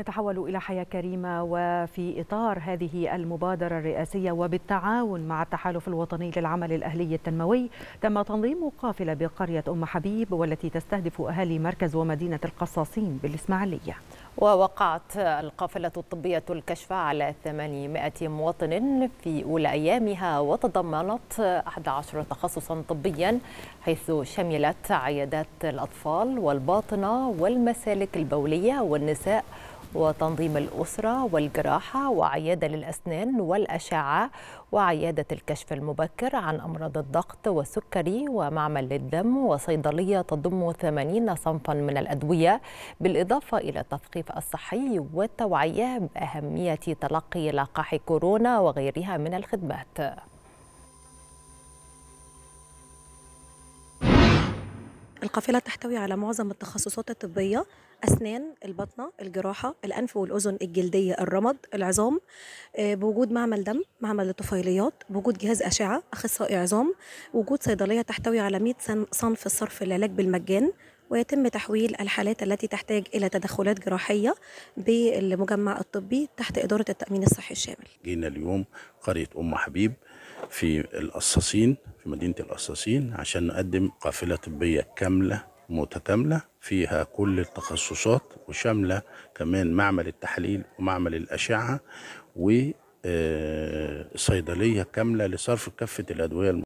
نتحول إلى حياة كريمة وفي إطار هذه المبادرة الرئاسية وبالتعاون مع التحالف الوطني للعمل الأهلي التنموي تم تنظيم قافلة بقرية أم حبيب والتي تستهدف أهالي مركز ومدينة القصاصين بالإسماعيلية ووقعت القافلة الطبية الكشف على 800 مواطن في أولى أيامها وتضمنت 11 تخصصا طبيا حيث شملت عيادات الأطفال والباطنة والمسالك البولية والنساء وتنظيم الأسرة والجراحة وعيادة للأسنان والأشعة وعيادة الكشف المبكر عن أمراض الضغط والسكري ومعمل للدم وصيدلية تضم 80 صنفا من الأدوية بالإضافة إلى التثقيف الصحي والتوعية بأهمية تلقي لقاح كورونا وغيرها من الخدمات القافلة تحتوي على معظم التخصصات الطبية أسنان، البطنة، الجراحة، الأنف والأذن، الجلدية، الرمد، العظام آه، بوجود معمل دم، معمل للطفيليات، بوجود جهاز أشعة، أخصائي عظام، وجود صيدلية تحتوي على 100 صنف صرف العلاج بالمجان، ويتم تحويل الحالات التي تحتاج إلى تدخلات جراحية بالمجمع الطبي تحت إدارة التأمين الصحي الشامل. جينا اليوم قرية أم حبيب في القصاصين مدينة القصاصين عشان نقدم قافلة طبية كاملة متكاملة فيها كل التخصصات وشاملة كمان معمل التحليل ومعمل الأشعة وصيدلية آه، كاملة لصرف كافة الأدوية